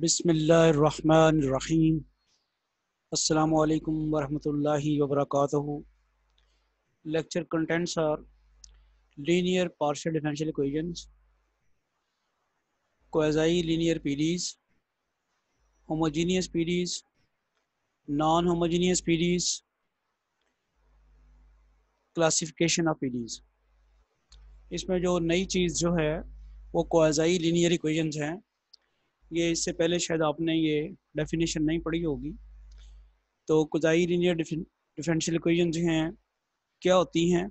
बसमीम अल्लाम वरहमतुल्लाहि वबरकातुहु lecture contents are linear partial differential equations quasi linear PDEs homogeneous PDEs non homogeneous PDEs classification of PDEs इसमें जो नई चीज़ जो है वो कोजाई लीनियर इक्वेशंस हैं ये इससे पहले शायद आपने ये डेफिनेशन नहीं पढ़ी होगी तो कुजाई लीनियर डिफरेंशियल इक्वेशन जो हैं क्या होती हैं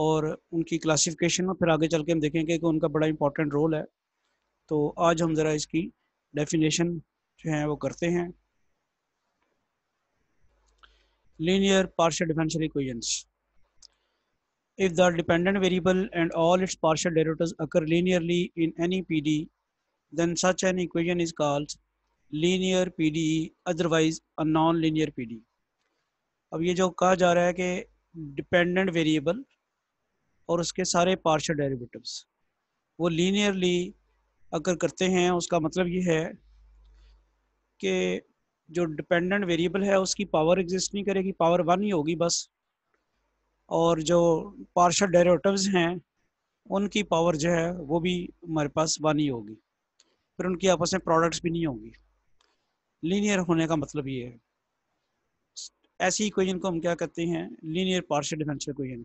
और उनकी क्लासिफिकेशन में फिर आगे चल के हम देखेंगे कि उनका बड़ा इंपॉर्टेंट रोल है तो आज हम ज़रा इसकी डेफिनेशन जो है वो करते हैं linear partial differential equations. If the dependent variable and all its partial derivatives occur linearly in any PD, then such an equation is called linear PDE, otherwise a non-linear PDE. अब ये जो कहा जा रहा है कि डिपेंडेंट वेरिएबल और उसके सारे पार्शल डेरिवेटिव्स वो लीनियरली अगर करते हैं उसका मतलब ये है कि जो डिपेंडेंट वेरिएबल है उसकी पावर एग्जिस्ट नहीं करेगी पावर वन ही होगी बस और जो पार्शल डेरिवेटिव्स हैं उनकी पावर जो है वो भी हमारे पास वन ही होगी फिर उनकी आपस में प्रोडक्ट्स भी नहीं होंगी लीनियर होने का मतलब ये है ऐसी इक्वेशन को हम क्या कहते हैं लीनियर पार्शियल डिफरेंशियल इक्वेशन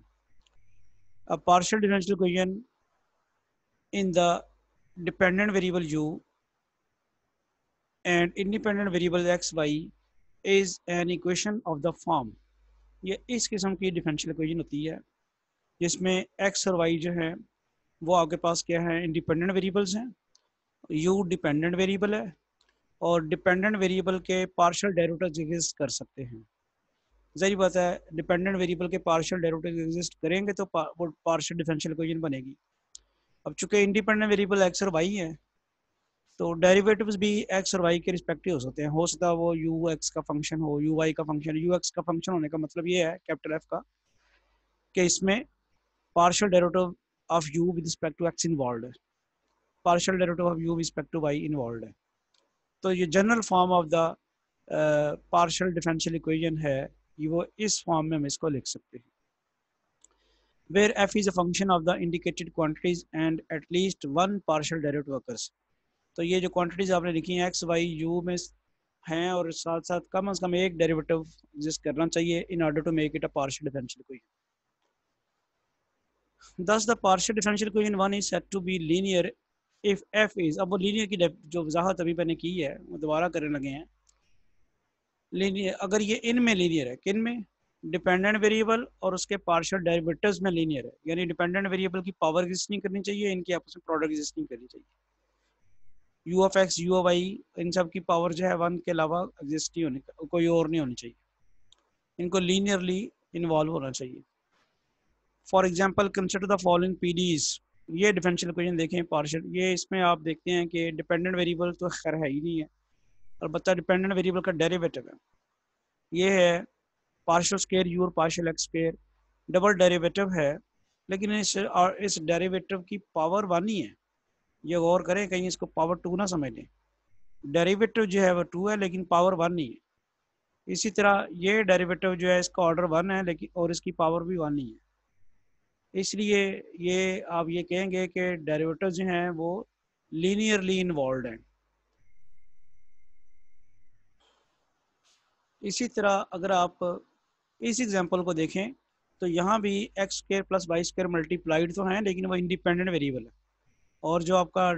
अब partial differential equation in the dependent variable u and independent variable x y is an equation of the form ये इस किस्म की डिफरेंशियल इक्वेशन होती है जिसमें एक्स और वाई जो है वो आपके पास क्या है इंडिपेंडेंट वेरिएबल्स हैं यू डिपेंडेंट वेरिएबल है और डिपेंडेंट वेरिएबल के पार्शियल डेरिवेटिव एग्जिस्ट कर सकते हैं जहरी बात है डिपेंडेंट वेरिएबल के पार्शियल डेरिवेटिव एग्जिस्ट करेंगे तो पा, वो पार्शियल डिफरेंशियल इक्वेशन बनेगी अब चूंकि इंडिपेंडेंट वेरिएबल एक्स और वाई है तो डेरिवेटिव्स भी एक्स और वाई के रिस्पेक्टिव हो सकते हैं हो सकता है वो यू एक्स का फंक्शन हो यू वाई का फंक्शन यू एक्स का फंक्शन होने का मतलब ये है कैपिटल एफ का कि इसमें partial derivative of u with respect to x involve है partial derivative of u with respect to y involved है तो ये general form of the partial differential equation है ये वो इस फॉर्म में हम इसको लिख सकते हैं where f is a function of the indicated quantities and at least one partial derivative occurs तो ये जो quantities आपने लिखी हैं x y u में हैं और साथ साथ कम से कम एक डेरिवेटिव एग्जिस्ट करना चाहिए in order to make it a partial differential equation thus the partial differential equation one is said to be linear if f is अब वो लीनियर की जो वजाहत अभी मैंने की है वो दोबारा करने लगे हैं लीनियर अगर ये इन में लीनियर है किन में डिपेंडेंट वेरिएबल और उसके पार्शियल डेरिवेटिव्स में लीनियर है यानी डिपेंडेंट वेरिएबल की पावर एग्जिस्ट नहीं करनी चाहिए इनके आपस में प्रोडक्ट एग्जिस्ट नहीं करनी चाहिए u f x u f i इन सब की पावर जो है वन के अलावा एग्जिस्ट नहीं होनी कोई और नहीं होनी चाहिए इनको लीनियरली इन्वॉल्व होना चाहिए for example consider the following PDEs ये डिफरेंशियल इक्वेशन देखें पार्शल ये इसमें आप देखते हैं कि डिपेंडेंट वेरिएबल तो खैर है ही नहीं है अलबत्त डिपेंडेंट वेरिएबल का डेरिवेटिव है ये है पार्शल स्केयर यू और partial x square double derivative है लेकिन इस और इस डेरिवेटिव की पावर वन ही है ये गौर करें कहीं इसको पावर टू ना समझ लें डेरीवेटिव जो है वो टू है लेकिन पावर वन ही है इसी तरह ये डेरीवेटिव जो है इसका ऑर्डर वन है लेकिन और इसकी पावर भी वन ही है इसलिए ये आप ये कहेंगे कि डेरिवेटिव जो हैं वो लीनियरली इन्वॉल्व हैं इसी तरह अगर आप इस एग्जांपल को देखें तो यहाँ भी x square plus y square multiplied तो हैं लेकिन वो इंडिपेंडेंट वेरिएबल है और जो आपका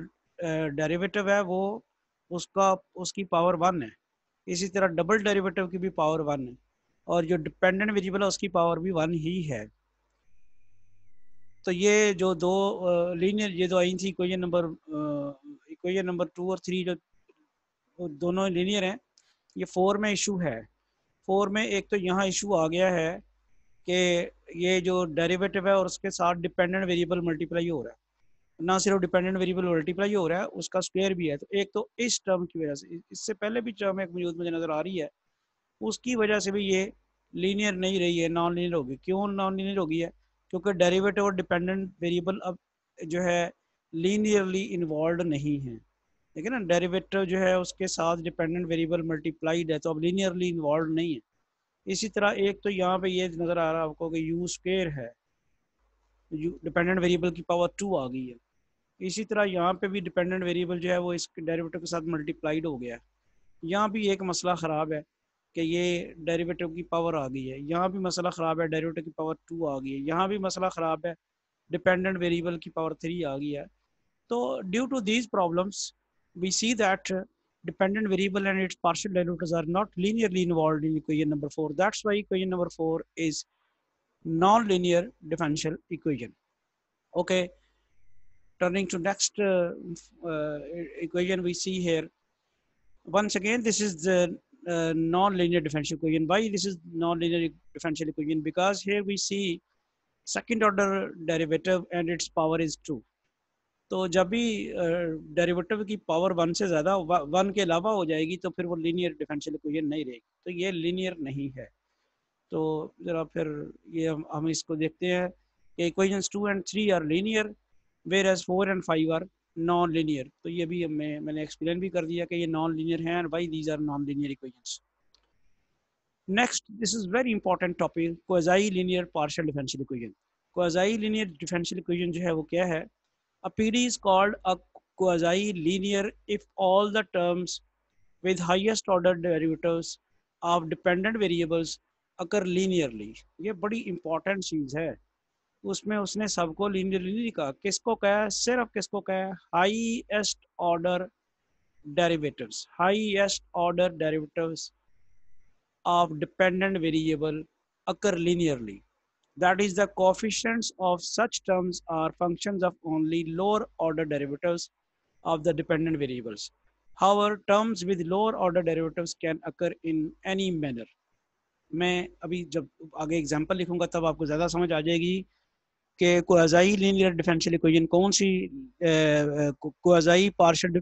डेरिवेटिव है वो उसका उसकी पावर वन है इसी तरह डबल डेरिवेटिव की भी पावर वन है और जो डिपेंडेंट वेरिएबल है उसकी पावर भी वन ही है तो ये जो दो लीनियर ये दो आई थी equation number equation number two और थ्री जो दोनों लीनियर हैं ये फोर में इशू है फोर में एक तो यहाँ इशू आ गया है कि ये जो डेरिवेटिव है और उसके साथ डिपेंडेंट वेरिएबल मल्टीप्लाई हो रहा है ना सिर्फ डिपेंडेंट वेरिएबल मल्टीप्लाई हो रहा है उसका स्क्वेयर भी है तो एक तो इस टर्म की वजह से इससे पहले भी टर्म एक मौजूद मुझे नज़र आ रही है उसकी वजह से भी ये लीनियर नहीं रही है नॉन लीनियर होगी क्यों नॉन लीनियर होगी है क्योंकि डेरिवेटिव और डिपेंडेंट वेरिएबल अब जो है लीनियरली इन्वॉल्व नहीं है ठीक है ना डेरिवेटिव जो है उसके साथ डिपेंडेंट वेरिएबल मल्टीप्लाइड है तो अब लीनियरली इन्वॉल्व नहीं है इसी तरह एक तो यहाँ पे ये नज़र आ रहा है आपको कि यू स्केयर है डिपेंडेंट वेरिएबल की पावर टू आ गई है इसी तरह यहाँ पे भी डिपेंडेंट वेरिएबल जो है वो इस डेरिवेटिव के साथ मल्टीप्लाइड हो गया है यहाँ भी एक मसला ख़राब है कि ये डेरिवेटिव की पावर आ गई है यहाँ भी मसला ख़राब है डेरिवेटिव की पावर टू आ गई है यहाँ भी मसला ख़राब है डिपेंडेंट वेरिएबल की पावर थ्री आ गई है तो due to these problems we see that dependent variable and its partial derivatives are not linearly involve in equation number four that's why equation number four is non linear differential equation okay turning to next equation we see here once again this is the uh, non-linear differential equation. Why this is non-linear differential equation? Because here we see second order derivative and its power is 2. तो जब भी derivative की power one से ज़्यादा one के अलावा हो जाएगी तो फिर वो लीनियर डिफेंशियल इक्वेशन नहीं रहेगी तो ये लीनियर नहीं है तो ज़रा फिर ये हम हम इसको देखते हैं कि equations two and three are linear whereas four and five are non linear तो ये भी हमें मैंने एक्सप्लेन भी कर दिया कि ये नॉन लिनियर हैं and why these are non linear equations next this is very important topic quasi linear partial differential equation quasi linear differential equation जो है वो क्या है a PD is called a quasi linear if all the terms with highest order derivatives of dependent variables अगर linearly ये बड़ी important चीज है उसमें उसने सबको लिनियरली लिखा किसको कह सिर्फ किसको कहा highest order derivatives highest order derivatives of dependent variable occur linearly that is the coefficient of such terms are function of only lower order derivative of the dependent variables however terms with lower order derivative can occur in any manner मैं अभी जब आगे example लिखूंगा तब आपको ज्यादा समझ आ जाएगी कि कोजाई लीनियर डिफरेंशियल इक्वेशन कौन सी quasi partial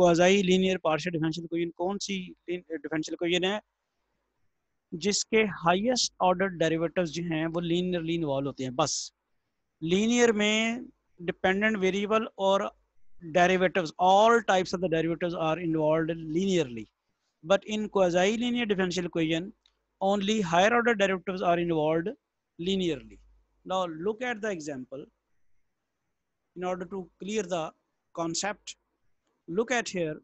quasi linear partial differential equation कौन सी डिफरेंशियल इक्वेशन है जिसके हाईएस्ट ऑर्डर डेरिवेटिव्स जो हैं वो लीनियरली इन्वॉल्व होते हैं बस लीनियर में डिपेंडेंट वेरिएबल और derivatives all types of the derivatives are involve linearly but in quasi linear differential equation only higher order derivatives are involve linearly Now look at the example. In order to clear the concept, look at here.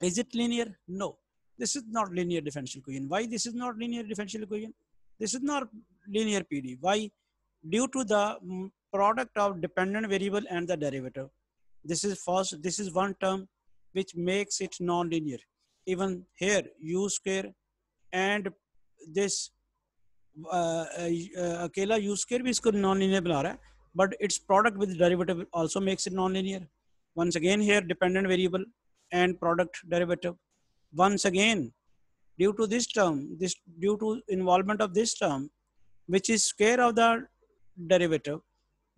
Is it linear? No. This is not linear differential equation. Why this is not linear differential equation? This is not linear PD. Why? Due to the mm, product of dependent variable and the derivative. This is first, this is one term which makes it non-linear. Even here, u square and this uh, uh, akela use care bhi isko non-linear but its product with derivative also makes it non-linear. Once again here, dependent variable and product derivative. Once again, due to this term, this due to involvement of this term, which is square of the derivative,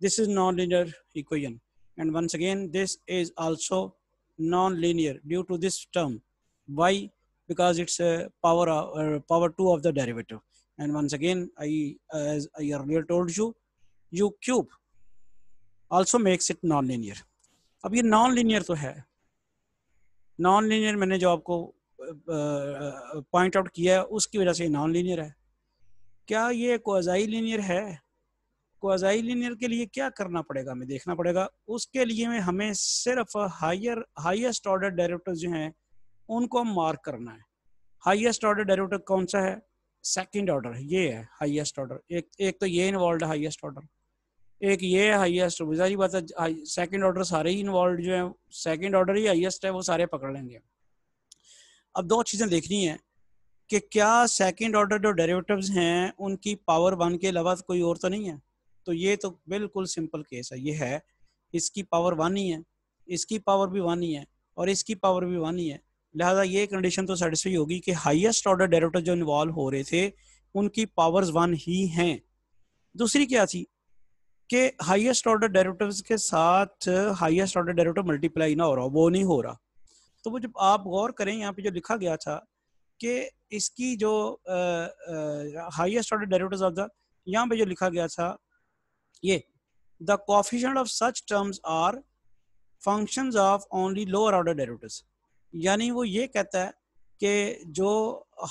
this is non-linear equation. And once again, this is also non-linear due to this term. Why? Because it's a power, uh, power 2 of the derivative. and once again i as i earlier told you u cube also makes it non-linear ab ye non linear to तो hai non linear maine jo aapko point out किया है उसकी वजह से non linear है क्या ये कोजाई linear है कोजाई लिनियर के लिए क्या करना पड़ेगा हमें देखना पड़ेगा उसके लिए हमें सिर्फ हायर हाईएस्ट ऑर्डर डेरिवेटिव जो हैं उनको मार्क करना है हाईएस्ट ऑर्डर डायरेक्टर कौन सा है सेकंड ऑर्डर ये है हाईएस्ट ऑर्डर एक एक तो ये इन्वॉल्व है हाईएस्ट ऑर्डर एक ये है हाईएस्ट जारी बात है सेकंड ऑर्डर सारे ही इन्वॉल्व जो है सेकंड ऑर्डर ही हाईएस्ट है वो सारे पकड़ लेंगे अब दो चीज़ें देखनी है कि क्या सेकंड ऑर्डर जो डेरिवेटिव्स हैं उनकी पावर वन के अलावा कोई और तो नहीं है तो ये तो बिल्कुल सिंपल केस है ये है इसकी पावर वन ही है इसकी पावर भी वन ही है और इसकी पावर भी वन ही है लिहाजा ये कंडीशन तो सेटिस्फाई होगी कि हाइएस्ट ऑर्डर डायरेक्टर जो इन्वॉल्व हो रहे थे उनकी पावर्स वन ही हैं दूसरी क्या थी कि हाइएस्ट ऑर्डर डायरेक्टर के साथ हाइएस्ट ऑर्डर डायरेक्टर मल्टीप्लाई ना हो रहा वो नहीं हो रहा तो वो जब आप गौर करें यहाँ पे जो लिखा गया था कि इसकी जो highest order directors of the यहाँ पे जो लिखा गया था ये the coefficient of such terms are function of only lower order directors यानी वो ये कहता है कि जो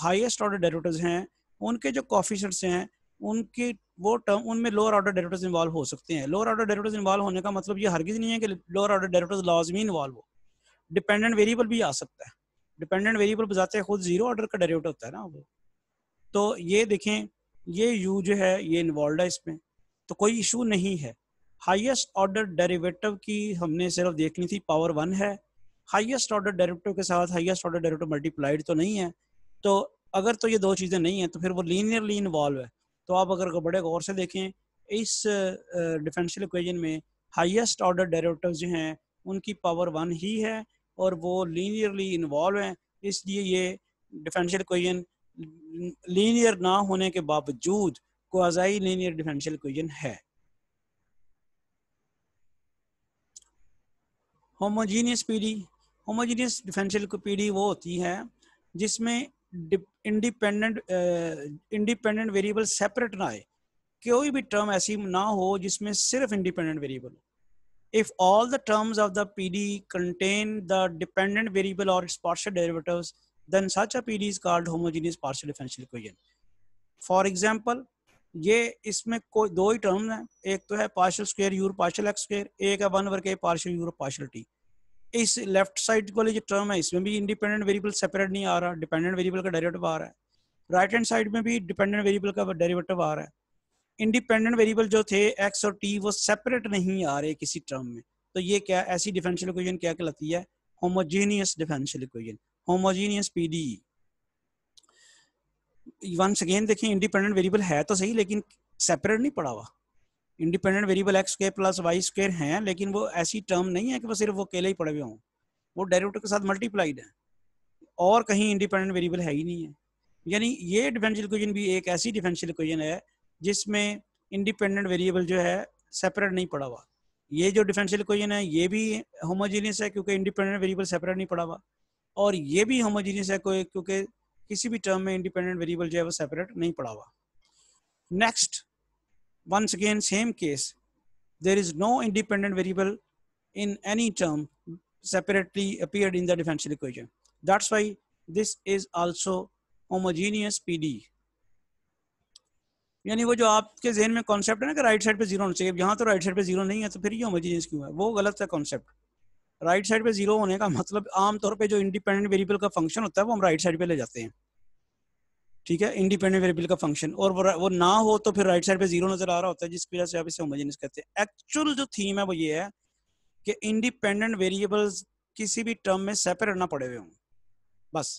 हाईएस्ट ऑर्डर डेरिवेटिव्स हैं उनके जो कॉफिशेंट्स हैं उनकी वो टर्म उनमें लोअर ऑर्डर डेरिवेटिव्स इन्वॉल्व हो सकते हैं लोअर ऑर्डर डेरिवेटिव्स इन्वॉल्व होने का मतलब ये हरगिज नहीं है कि लोअर ऑर्डर डेरिवेटिव्स लाजमी इन्वॉल्व हो डिपेंडेंट वेरिएबल भी आ सकता है डिपेंडेंट वेरिएबल बजाते हैं खुद जीरो ऑर्डर का डेरिवेटिव होता है ना वो तो ये देखें ये यू जो है ये इन्वॉल्व है इसमें तो कोई इशू नहीं है हाइस्ट ऑर्डर डेरिवेटिव की हमने सिर्फ देखनी थी पावर वन है हाईएस्ट ऑर्डर डायरेक्टिव के साथ हाईएस्ट ऑर्डर डायरेक्टिव मल्टीप्लाइड तो नहीं है तो अगर तो ये दो चीज़ें नहीं है तो फिर वो लीनियरली इन्वॉल्व है तो आप अगर बड़े गौर से देखें इस डिफेंशियल इक्वेजन में हाईएस्ट ऑर्डर डायरेक्टिव जो हैं उनकी पावर वन ही है और वो लीनियरली इन्वॉल्व हैं इसलिए ये डिफेंशियल इक्वेजन लीनियर ना होने के बावजूद क्वाजाई लीनियर डिफेंशियल इक्वेजन है homogeneous PD homogeneous differential PD वो होती है जिसमें इंडिपेंडेंट इंडिपेंडेंट वेरिएबल सेपरेट ना आए कोई भी टर्म ऐसी ना हो जिसमें सिर्फ इंडिपेंडेंट वेरिएबल हो if all the terms of the P D contain the dependent variable और its partial derivatives then such a PD is called homogeneous partial differential equation for example ये इसमें कोई दो ही टर्म है एक तो है partial square your partial x square एक है 1 वर्ग a partial your partial t इस लेफ्ट साइड वाले जो टर्म है इसमें भी इंडिपेंडेंट वेरिएबल सेपरेट नहीं आ रहा डिपेंडेंट वेरिएबल का डेरिवेटिव आ रहा है राइट हैंड साइड में भी डिपेंडेंट वेरिएबल का डेरिवेटिव आ रहा है इंडिपेंडेंट वेरिएबल जो थे एक्स और टी वो सेपरेट नहीं आ रहे किसी टर्म में तो ये क्या ऐसी डिफरेंशियल इक्वेशन क्या कहलाती है homogeneous differential equation homogeneous PD once again देखिए इंडिपेंडेंट वेरिएबल है तो सही लेकिन सेपरेट नहीं पड़ा हुआ independent variable x square plus y square हैं लेकिन वो ऐसी टर्म नहीं है कि वो सिर्फ वो अकेले ही पड़े हुए हों वो डायरेक्टर के साथ मल्टीप्लाइड है और कहीं इंडिपेंडेंट वेरिएबल है ही नहीं है यानी ये डिफेंशियल इक्वेशन भी एक ऐसी डिफेंशियल इक्वेशन है जिसमें इंडिपेंडेंट वेरिएबल जो है सेपरेट नहीं पड़ा हुआ ये जो डिफेंशियल इक्वेशन है ये भी होमोजीनियस है क्योंकि इंडिपेंडेंट वेरिएबल सेपरेट नहीं पड़ा हुआ और ये भी होमोजीनियस है क्योंकि किसी भी टर्म में इंडिपेंडेंट वेरिएबल जो है वो सेपरेट नहीं पड़ा हुआ next Once again, same case. There is no independent variable in any term separately appeared in the differential equation. That's why this is also homogeneous PD. यानी वो जो आपके जहन में कॉन्सेप्ट है ना कि राइट साइड पे जीरो होना चाहिए यहाँ तो राइट साइड पे जीरो नहीं है तो फिर ये होमोजीनियस क्यों है वो गलत है कॉन्सेप्ट राइट साइड पे जीरो होने का मतलब आमतौर पे जो इंडिपेंडेंट वेरिएबल का फंक्शन होता है वो हम राइट साइड पे ले जाते हैं ठीक है इंडिपेंडेंट वेरिएबल का फंक्शन और वो ना हो तो फिर राइट साइड पे जीरो नजर आ रहा होता है जिसकी वजह से आप इसे होमोजेनियस करते हैं एक्चुअल जो थीम है वो ये है कि इंडिपेंडेंट वेरिएबल्स किसी भी टर्म में सेपरेट ना पड़े हुए हों बस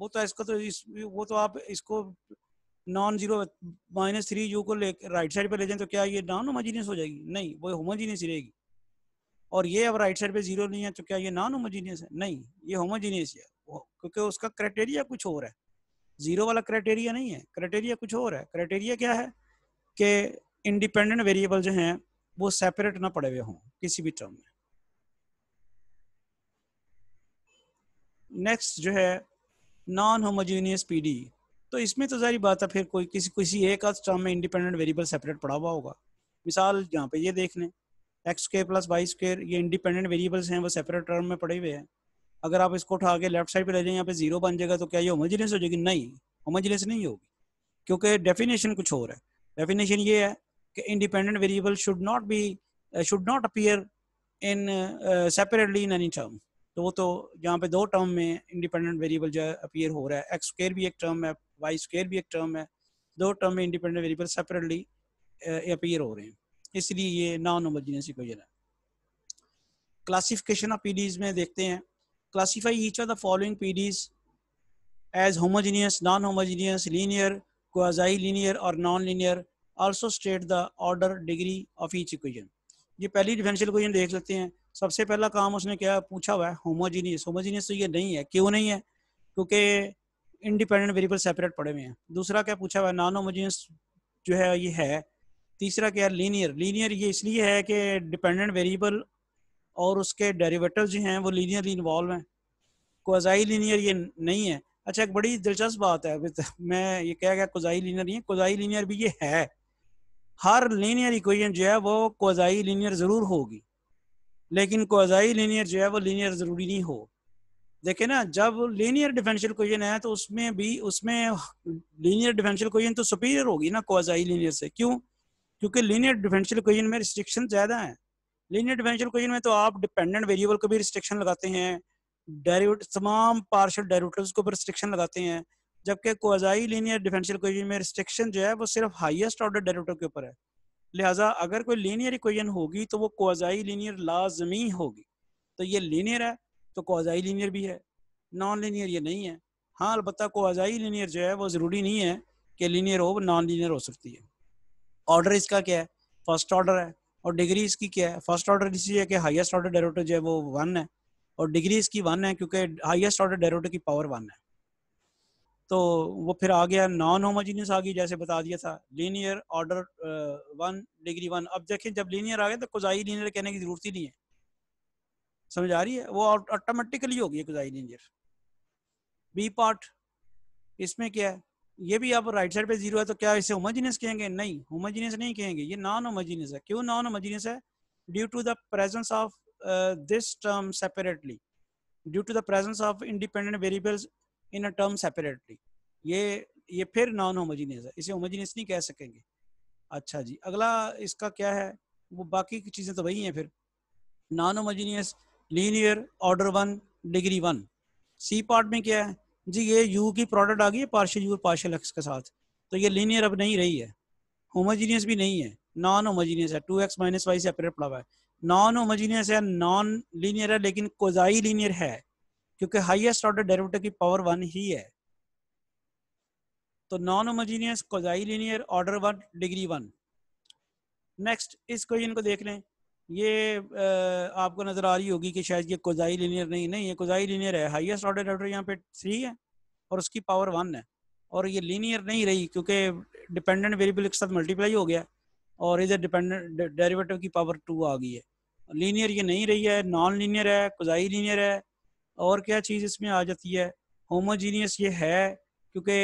वो तो इसको तो इस वो तो आप इसको non zero minus three u को ले राइट साइड पे ले जाए तो क्या ये नॉन होमोजीनियस हो जाएगी नहीं वो होमोजीनियस ही रहेगी और ये अब राइट साइड पे जीरो नहीं है तो क्या ये नॉन होमोजीनियस है नहीं ये होमोजीनियस है क्योंकि उसका क्राइटेरिया कुछ और है जीरो वाला क्राइटेरिया नहीं है क्राइटेरिया कुछ और है क्राइटेरिया क्या है कि इंडिपेंडेंट वेरिएबल जो हैं वो सेपरेट ना पड़े हुए हों किसी भी टर्म में नेक्स्ट जो है नॉन होमोजीनियस पीडी तो इसमें तो जारी बात है फिर कोई किसी किसी एक आध टर्म में इंडिपेंडेंट वेरिएबल सेपरेट पड़ा हुआ होगा मिसाल यहाँ पे ये देख लें एक्स के प्लस वाई स्क्र ये इंडिपेंडेंट वेरिएबल्स हैं वो सेपरेट टर्म में पड़े हुए हैं अगर आप इसको उठा के लेफ्ट साइड पे ले जाए यहाँ पे जीरो बन जाएगा तो क्या ये होमोजीनियस हो जाएगी नहीं होमोजीनियस नहीं होगी क्योंकि डेफिनेशन कुछ और है डेफिनेशन ये है कि independent variable should not be should not appear in separately in any term तो वो तो यहाँ पे दो टर्म में इंडिपेंडेंट वेरिएबल जो अपियर हो रहा है एक्स स्केयर भी एक टर्म है वाई स्केयर भी एक टर्म है दो टर्म में इंडिपेंडेंट वेरिएबल सेपरेटली अपियर हो रहे हैं इसलिए ये नॉन होमोजीनियस इक्वेशन है क्लासिफिकेशन ऑफ पीडीज में देखते हैं classify each of the following PDs as homogeneous, non-homogeneous, linear, quasi-linear or non-linear. Also state the order degree of each equation. ये पहली डिफरेंशियल इक्वेशन देख लेते हैं सबसे पहला काम उसने क्या पूछा हुआ है होमोजीनियस होमोजीनियस तो ये नहीं है क्यों नहीं है क्योंकि इंडिपेंडेंट वेरिएबल सेपरेट पड़े हुए हैं दूसरा क्या पूछा हुआ है नॉन होमोजीनियस जो है ये है तीसरा क्या है लीनियर लीनियर ये इसलिए है कि डिपेंडेंट वेरिएबल और उसके डेरिवेटिव जो हैं वो लीनियरली इन्वॉल्व हैं कोजाई लीनियर ये नहीं है अच्छा एक बड़ी दिलचस्प बात है मैं ये कह गया कोजाई लीनियर नहीं है कोजाई लीनियर भी ये है हर लीनियर इक्वेशन जो है वो कोजाई लीनियर ज़रूर होगी लेकिन कोजाई लीनियर जो है वो लीनियर ज़रूरी नहीं हो देखे ना जब लीनियर डिफरेंशियल क्वेश्चन है तो उसमें भी उसमें लीनियर डिफरेंशियल क्वेश्चन तो सुपीरियर होगी ना कोजाई लीनियर से क्यों क्योंकि लीनियर डिफरेंशियल क्वेश्चन में रिस्ट्रिक्शन ज़्यादा है लीनियर डिफरेंशियल इक्वेशन में तो आप डिपेंडेंट वेरिएबल को भी रिस्ट्रिक्शन लगाते हैं तमाम पार्शल डेरिवेटिव्स को भी रिस्ट्रिक्शन लगाते हैं जबकि कोजाई लीनियर डिफरेंशियल इक्वेशन में रिस्ट्रिक्शन जो है वो सिर्फ हाईएस्ट ऑर्डर डेरिवेटिव के ऊपर है लिहाजा अगर कोई लीनियर इक्वेशन होगी तो वो कोजाई लीनियर लाजमी होगी तो ये लीनियर है तो कोजाई लीनियर भी है नॉन लीनियर ये नहीं है हाँ अलबत् कोजाई लीनियर जो है वो ज़रूरी नहीं है कि लीनियर हो नॉन लीनियर हो सकती है ऑर्डर इसका क्या है फर्स्ट ऑर्डर है और डिग्री इसकी क्या है फर्स्ट ऑर्डर है कि हाईएस्ट ऑर्डर डेरिवेटिव जो है वो वन है और डिग्री इसकी वन है क्योंकि हाईएस्ट ऑर्डर डेरिवेटिव की पावर वन है तो वो फिर आ गया नॉन होमोजीनियस आ गई जैसे बता दिया था linear order one degree one अब देखें जब लीनियर आ गया तो कोजाई लीनियर कहने की जरूरत ही नहीं है समझ आ रही है वो ऑटोमेटिकली होगी कोजाई लीनियर बी पार्ट इसमें क्या है ये भी आप राइट साइड पे जीरो है तो क्या इसे होमोजीनियस कहेंगे नहीं होमोजीनियस नहीं कहेंगे ये नॉन होमोजीनियस है क्यों नॉन होमोजीनियस है due to the presence of this term separately due to the presence of independent variables in a term separately ये ये फिर नॉन होमोजीनियस है इसे होमोजीनियस नहीं कह सकेंगे अच्छा जी अगला इसका क्या है वो बाकी की चीज़ें तो वही हैं फिर non homogeneous linear order one degree one C part में क्या है जी ये यू की प्रोडक्ट आ गई है पार्शियल यू और पार्शियल एक्स के साथ तो ये लीनियर अब नहीं रही है होमोजीनियस भी नहीं है नॉन होमोजीनियस है two x minus y separate पड़ा हुआ है नॉन होमोजीनियस है नॉन लीनियर है लेकिन कोजाई लीनियर है क्योंकि हाइएस्ट ऑर्डर डेरिवेटिव की पावर वन ही है तो non homogeneous quasi linear order one degree one next इस क्वेश्चन को देख लें ये आपको नज़र आ रही होगी कि शायद ये कोजाई लीनियर नहीं नहीं ये कोजाई लीनियर है हाईएस्ट ऑर्डर डेटर यहाँ पे थ्री है और उसकी पावर वन है और ये लीनियर नहीं रही क्योंकि डिपेंडेंट वेरिएबल के साथ मल्टीप्लाई हो गया और इधर डिपेंडेंट डेरिवेटिव की पावर टू आ गई है लीनियर ये नहीं रही है नॉन लीनियर है कोजाई लीनियर है और क्या चीज़ इसमें आ जाती है होमोजीनियस ये है क्योंकि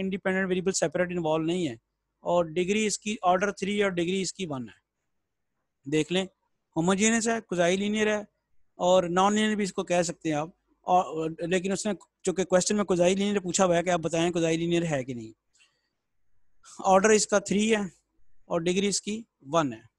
इंडिपेंडेंट वेरिएबल सेपरेट इन्वॉल्व नहीं है और डिग्री इसकी ऑर्डर थ्री और डिग्री इसकी वन है देख लें होमोजीनियस है कुजाई लीनियर है और नॉन लीनियर भी इसको कह सकते हैं आप और लेकिन उसने चूंकि क्वेश्चन में कुजाई लीनियर पूछा हुआ है कि आप बताएं कुजाई लीनियर है कि नहीं ऑर्डर इसका थ्री है और डिग्री इसकी वन है